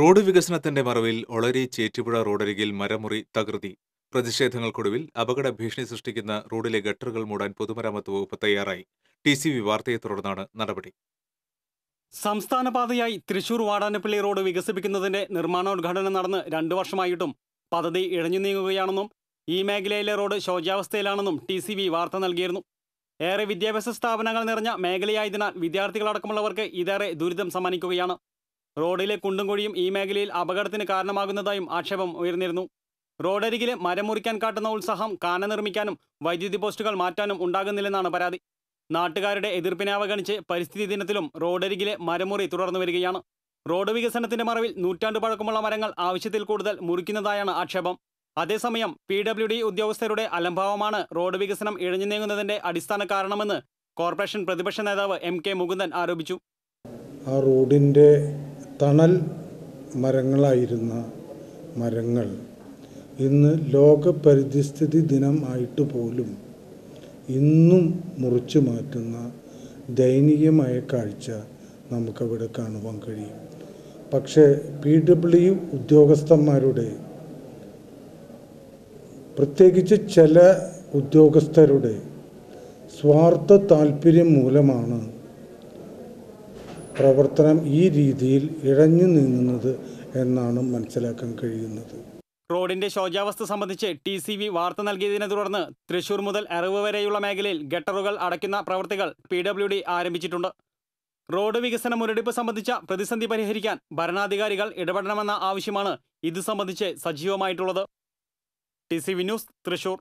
road വികസനത്തിന്റെ മറവിൽ ഒളരി ചേറ്റുപുഴ റോഡരികിൽ മരമുറി തകൃതി പ്രതിഷേധങ്ങൾക്കൊടുവിൽ അപകട ഭീഷണി സൃഷ്ടിക്കുന്ന റോഡിലെ ഗട്ടറുകൾ മൂടാൻ പൊതുമരാമത്ത് വകുപ്പ് തയ്യാറായി ടി സി വി വാർത്തയെ തുടർന്നാണ് നടപടി സംസ്ഥാനപാതയായി തൃശൂർ വാടാനപ്പള്ളി റോഡ് വികസിപ്പിക്കുന്നതിന്റെ നിർമ്മാണോദ്ഘാടനം നടന്ന് രണ്ടു വർഷമായിട്ടും പദ്ധതി ഇഴഞ്ഞു നീങ്ങുകയാണെന്നും ഈ മേഖലയിലെ റോഡ് ശോചാവസ്ഥയിലാണെന്നും ടി സി വി വാർത്ത നൽകിയിരുന്നു ഏറെ വിദ്യാഭ്യാസ സ്ഥാപനങ്ങൾ നിറഞ്ഞ മേഖലയായതിനാൽ വിദ്യാർത്ഥികളടക്കമുള്ളവർക്ക് ഇതേറെ ദുരിതം സമ്മാനിക്കുകയാണ് റോഡിലെ കുണ്ടും കുഴിയും ഈ മേഖലയിൽ അപകടത്തിന് കാരണമാകുന്നതായും ആക്ഷേപം ഉയർന്നിരുന്നു റോഡരികിലെ മരം മുറിക്കാൻ കാട്ടുന്ന ഉത്സാഹം കാന നിർമ്മിക്കാനും വൈദ്യുതി പോസ്റ്റുകൾ മാറ്റാനും ഉണ്ടാകുന്നില്ലെന്നാണ് പരാതി നാട്ടുകാരുടെ എതിർപ്പിനെ അവഗണിച്ച് പരിസ്ഥിതി ദിനത്തിലും റോഡരികിലെ മരമുറി തുടർന്നു വരികയാണ് റോഡ് വികസനത്തിന്റെ മറവിൽ നൂറ്റാണ്ട് പഴക്കമുള്ള മരങ്ങൾ ആവശ്യത്തിൽ കൂടുതൽ മുറിക്കുന്നതായാണ് ആക്ഷേപം അതേസമയം പി ഡബ്ല്യു ഡി ഉദ്യോഗസ്ഥരുടെ അലംഭാവമാണ് റോഡ് വികസനം ഇഴഞ്ഞു നീങ്ങുന്നതിന്റെ അടിസ്ഥാന കാരണമെന്ന് കോർപ്പറേഷൻ പ്രതിപക്ഷ നേതാവ് എം കെ മുകുന്ദൻ ആരോപിച്ചു ആ റോഡിന്റെ തണൽ മരങ്ങളായിരുന്ന മരങ്ങൾ ഇന്ന് ലോക പരിസ്ഥിതി ദിനം ആയിട്ട് പോലും ഇന്നും മുറിച്ചു മാറ്റുന്ന ദയനീയമായ കാഴ്ച നമുക്കവിടെ കാണുവാൻ കഴിയും പക്ഷേ പി ഡബ്ല്യു ഉദ്യോഗസ്ഥന്മാരുടെ പ്രത്യേകിച്ച് ചില ഉദ്യോഗസ്ഥരുടെ സ്വാർത്ഥ താല്പര്യം മൂലമാണ് പ്രവർത്തനം ഈ രീതിയിൽ ഇഴഞ്ഞു നീങ്ങുന്നത് എന്നാണ് മനസ്സിലാക്കാൻ കഴിയുന്നത് റോഡിന്റെ ശോചാവസ്ഥ സംബന്ധിച്ച് ടി സി വി വാർത്ത നൽകിയതിനെ തുടർന്ന് തൃശൂർ മുതൽ എറവ് വരെയുള്ള മേഖലയിൽ ഗട്ടറുകൾ അടയ്ക്കുന്ന പ്രവൃത്തികൾ പി ഡബ്ല്യു ഡി ആരംഭിച്ചിട്ടുണ്ട് റോഡ് വികസന മുരടിപ്പ് സംബന്ധിച്ച പ്രതിസന്ധി പരിഹരിക്കാൻ ഭരണാധികാരികൾ ഇടപെടണമെന്ന ആവശ്യമാണ് ഇത് സംബന്ധിച്ച് സജീവമായിട്ടുള്ളത് T C V news Thrissur